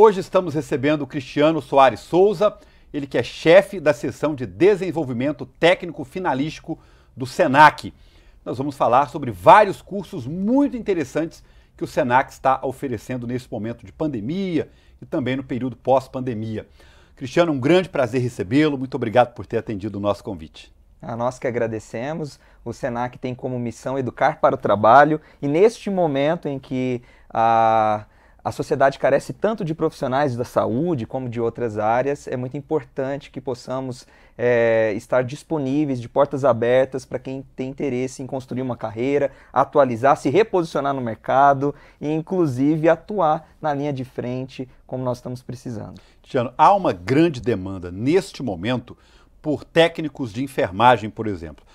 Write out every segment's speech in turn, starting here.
Hoje estamos recebendo o Cristiano Soares Souza, ele que é chefe da seção de desenvolvimento técnico finalístico do SENAC. Nós vamos falar sobre vários cursos muito interessantes que o SENAC está oferecendo nesse momento de pandemia e também no período pós-pandemia. Cristiano, um grande prazer recebê-lo. Muito obrigado por ter atendido o nosso convite. A ah, nós que agradecemos. O SENAC tem como missão educar para o trabalho e neste momento em que a ah, a sociedade carece tanto de profissionais da saúde como de outras áreas, é muito importante que possamos é, estar disponíveis, de portas abertas, para quem tem interesse em construir uma carreira, atualizar, se reposicionar no mercado e, inclusive, atuar na linha de frente, como nós estamos precisando. Tiano, há uma grande demanda neste momento por técnicos de enfermagem, por exemplo.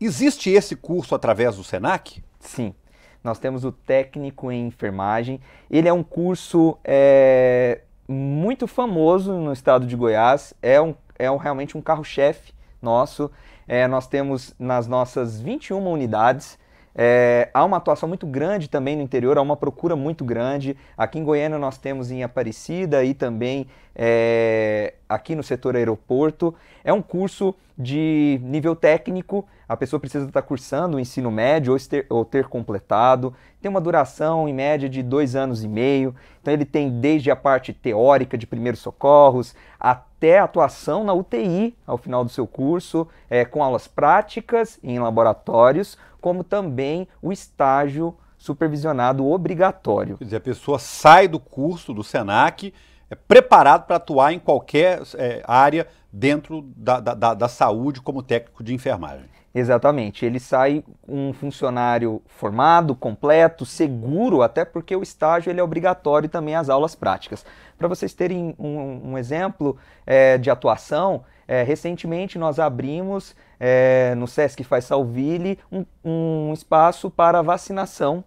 Existe esse curso através do SENAC? Sim nós temos o técnico em enfermagem. Ele é um curso é, muito famoso no estado de Goiás, é, um, é um, realmente um carro-chefe nosso. É, nós temos nas nossas 21 unidades. É, há uma atuação muito grande também no interior, há uma procura muito grande. Aqui em Goiânia nós temos em Aparecida e também é, aqui no setor aeroporto. É um curso de nível técnico, a pessoa precisa estar cursando o ensino médio ou ter, ou ter completado. Tem uma duração em média de dois anos e meio. Então ele tem desde a parte teórica de primeiros socorros até atuação na UTI ao final do seu curso, é, com aulas práticas em laboratórios, como também o estágio supervisionado obrigatório. Quer dizer, a pessoa sai do curso do SENAC é preparado para atuar em qualquer é, área dentro da, da, da saúde como técnico de enfermagem. Exatamente, ele sai um funcionário formado, completo, seguro, até porque o estágio ele é obrigatório também às aulas práticas. Para vocês terem um, um exemplo é, de atuação, é, recentemente nós abrimos é, no Sesc Faisalville um, um espaço para vacinação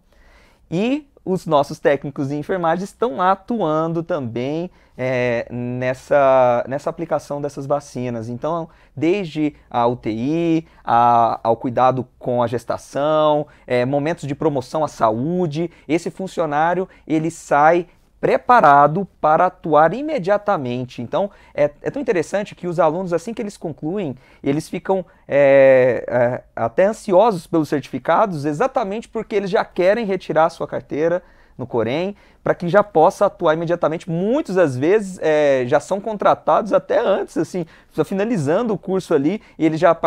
e os nossos técnicos de enfermagem estão atuando também é, nessa, nessa aplicação dessas vacinas. Então, desde a UTI, a, ao cuidado com a gestação, é, momentos de promoção à saúde, esse funcionário ele sai preparado para atuar imediatamente. Então, é, é, tão interessante que os alunos, assim que eles concluem, eles ficam é, é, até ansiosos pelos certificados, exatamente porque eles já querem retirar a sua carteira, no Corém, para que já possa atuar imediatamente. Muitas das vezes é, já são contratados até antes, assim, finalizando o curso ali, e eles já,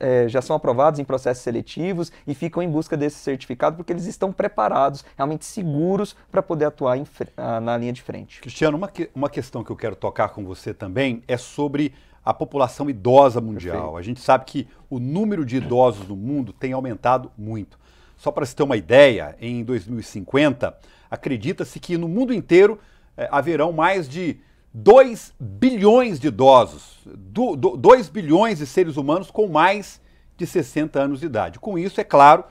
é, já são aprovados em processos seletivos e ficam em busca desse certificado porque eles estão preparados, realmente seguros para poder atuar em, ah, na linha de frente. Cristiano, uma, que, uma questão que eu quero tocar com você também é sobre a população idosa mundial. Perfeito. A gente sabe que o número de idosos no mundo tem aumentado muito. Só para se ter uma ideia, em 2050, acredita-se que no mundo inteiro é, haverão mais de 2 bilhões de idosos, do, do, 2 bilhões de seres humanos com mais de 60 anos de idade. Com isso, é claro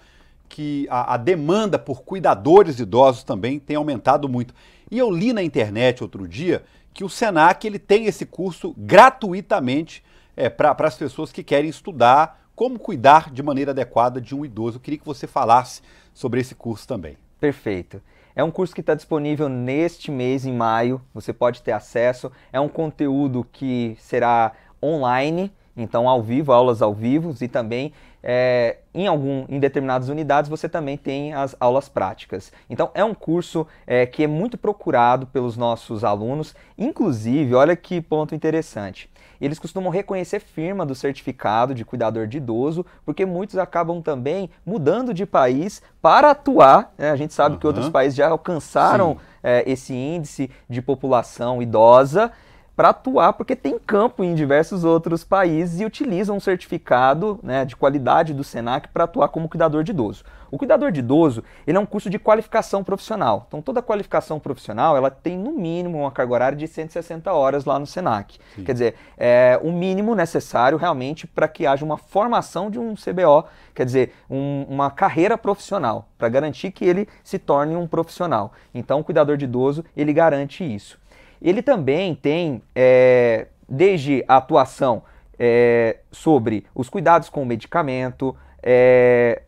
que a, a demanda por cuidadores de idosos também tem aumentado muito. E eu li na internet outro dia que o SENAC ele tem esse curso gratuitamente é, eh, para as pessoas que querem estudar como cuidar de maneira adequada de um idoso. Eu queria que você falasse sobre esse curso também. Perfeito. É um curso que está disponível neste mês, em maio. Você pode ter acesso. É um conteúdo que será online então, ao vivo, aulas ao vivo e também é, em algum, em determinadas unidades você também tem as aulas práticas. Então, é um curso é, que é muito procurado pelos nossos alunos. Inclusive, olha que ponto interessante. Eles costumam reconhecer firma do certificado de cuidador de idoso, porque muitos acabam também mudando de país para atuar. Né? A gente sabe uhum. que outros países já alcançaram é, esse índice de população idosa para atuar, porque tem campo em diversos outros países e utiliza um certificado né, de qualidade do SENAC para atuar como cuidador de idoso. O cuidador de idoso ele é um curso de qualificação profissional. Então, toda qualificação profissional ela tem, no mínimo, uma carga horária de 160 horas lá no SENAC. Sim. Quer dizer, é o mínimo necessário realmente para que haja uma formação de um CBO, quer dizer, um, uma carreira profissional, para garantir que ele se torne um profissional. Então, o cuidador de idoso ele garante isso. Ele também tem é, desde a atuação é, sobre os cuidados com o medicamento, é,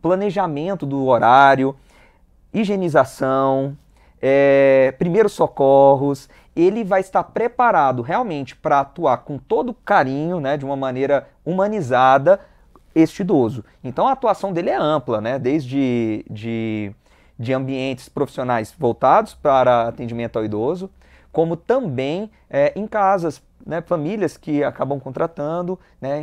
planejamento do horário, higienização, é, primeiros socorros, ele vai estar preparado realmente para atuar com todo carinho, né, de uma maneira humanizada, este idoso. Então a atuação dele é ampla, né, desde de, de ambientes profissionais voltados para atendimento ao idoso, como também é, em casas, né, famílias que acabam contratando né,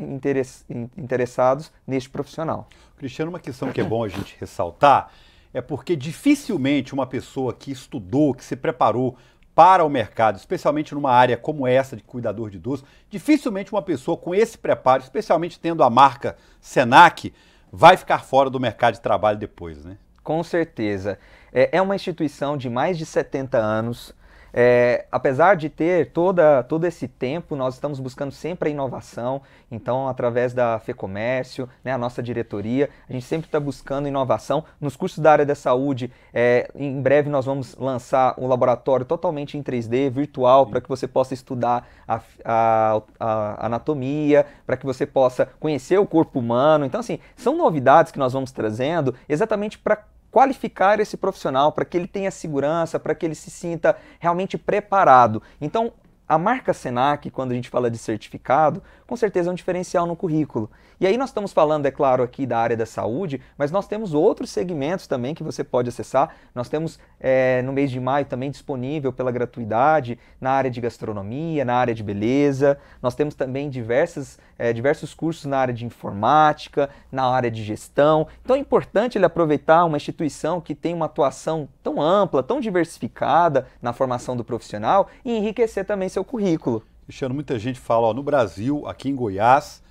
interessados neste profissional. Cristiano, uma questão que é bom a gente ressaltar é porque dificilmente uma pessoa que estudou, que se preparou para o mercado, especialmente numa área como essa de cuidador de idosos, dificilmente uma pessoa com esse preparo, especialmente tendo a marca Senac, vai ficar fora do mercado de trabalho depois, né? Com certeza. É, é uma instituição de mais de 70 anos, é, apesar de ter toda, todo esse tempo, nós estamos buscando sempre a inovação, então, através da FEComércio, né, a nossa diretoria, a gente sempre está buscando inovação. Nos cursos da área da saúde, é, em breve nós vamos lançar um laboratório totalmente em 3D, virtual, para que você possa estudar a, a, a anatomia, para que você possa conhecer o corpo humano. Então, assim, são novidades que nós vamos trazendo exatamente para qualificar esse profissional para que ele tenha segurança, para que ele se sinta realmente preparado. Então, a marca Senac, quando a gente fala de certificado, com certeza é um diferencial no currículo. E aí nós estamos falando, é claro, aqui da área da saúde, mas nós temos outros segmentos também que você pode acessar. Nós temos é, no mês de maio também disponível pela gratuidade na área de gastronomia, na área de beleza. Nós temos também diversas é, diversos cursos na área de informática, na área de gestão. Então é importante ele aproveitar uma instituição que tem uma atuação tão ampla, tão diversificada na formação do profissional e enriquecer também seu currículo. Cristiano, muita gente fala, ó, no Brasil, aqui em Goiás,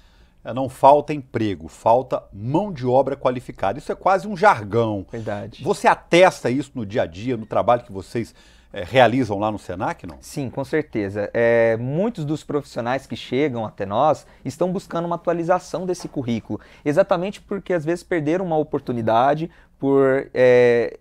é, não falta emprego, falta mão de obra qualificada. Isso é quase um jargão. Verdade. Você atesta isso no dia a dia, no trabalho que vocês é, realizam lá no SENAC, não? Sim, com certeza. É, muitos dos profissionais que chegam até nós estão buscando uma atualização desse currículo, exatamente porque às vezes perderam uma oportunidade por é,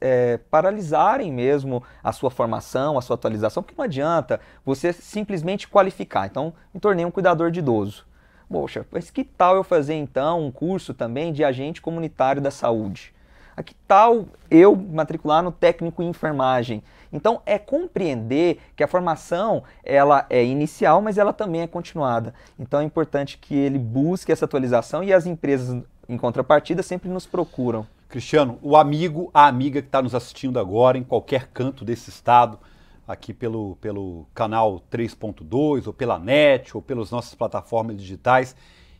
é, paralisarem mesmo a sua formação, a sua atualização, porque não adianta você simplesmente qualificar. Então, me tornei um cuidador de idoso. Poxa, mas que tal eu fazer então um curso também de agente comunitário da saúde? a que tal eu matricular no técnico em enfermagem? Então é compreender que a formação ela é inicial, mas ela também é continuada. Então é importante que ele busque essa atualização e as empresas em contrapartida sempre nos procuram. Cristiano, o amigo, a amiga que está nos assistindo agora em qualquer canto desse estado, aqui pelo, pelo canal 3.2, ou pela net, ou pelas nossas plataformas digitais,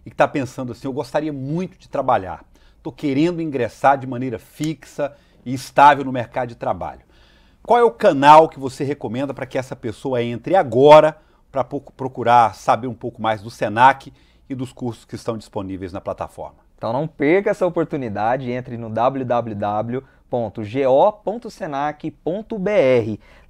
e que está pensando assim, eu gostaria muito de trabalhar estou querendo ingressar de maneira fixa e estável no mercado de trabalho. Qual é o canal que você recomenda para que essa pessoa entre agora para procurar saber um pouco mais do SENAC e dos cursos que estão disponíveis na plataforma? Então não perca essa oportunidade, entre no www www.go.senac.br.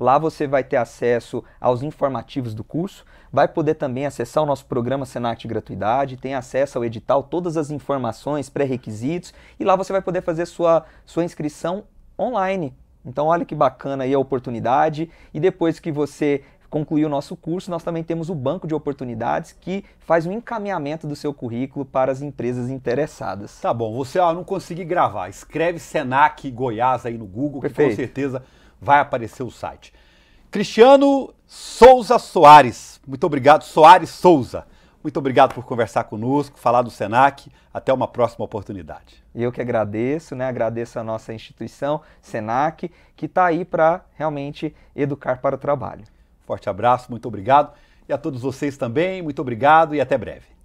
Lá você vai ter acesso aos informativos do curso, vai poder também acessar o nosso programa Senac Gratuidade, tem acesso ao edital, todas as informações, pré-requisitos, e lá você vai poder fazer sua, sua inscrição online. Então olha que bacana aí a oportunidade, e depois que você concluir o nosso curso, nós também temos o banco de oportunidades que faz um encaminhamento do seu currículo para as empresas interessadas. Tá bom, você ó, não consegui gravar, escreve Senac Goiás aí no Google, Perfeito. que com certeza vai aparecer o site. Cristiano Souza Soares. Muito obrigado, Soares Souza. Muito obrigado por conversar conosco, falar do SENAC. Até uma próxima oportunidade. Eu que agradeço, né? agradeço a nossa instituição, SENAC, que está aí para realmente educar para o trabalho. Forte abraço, muito obrigado. E a todos vocês também, muito obrigado e até breve.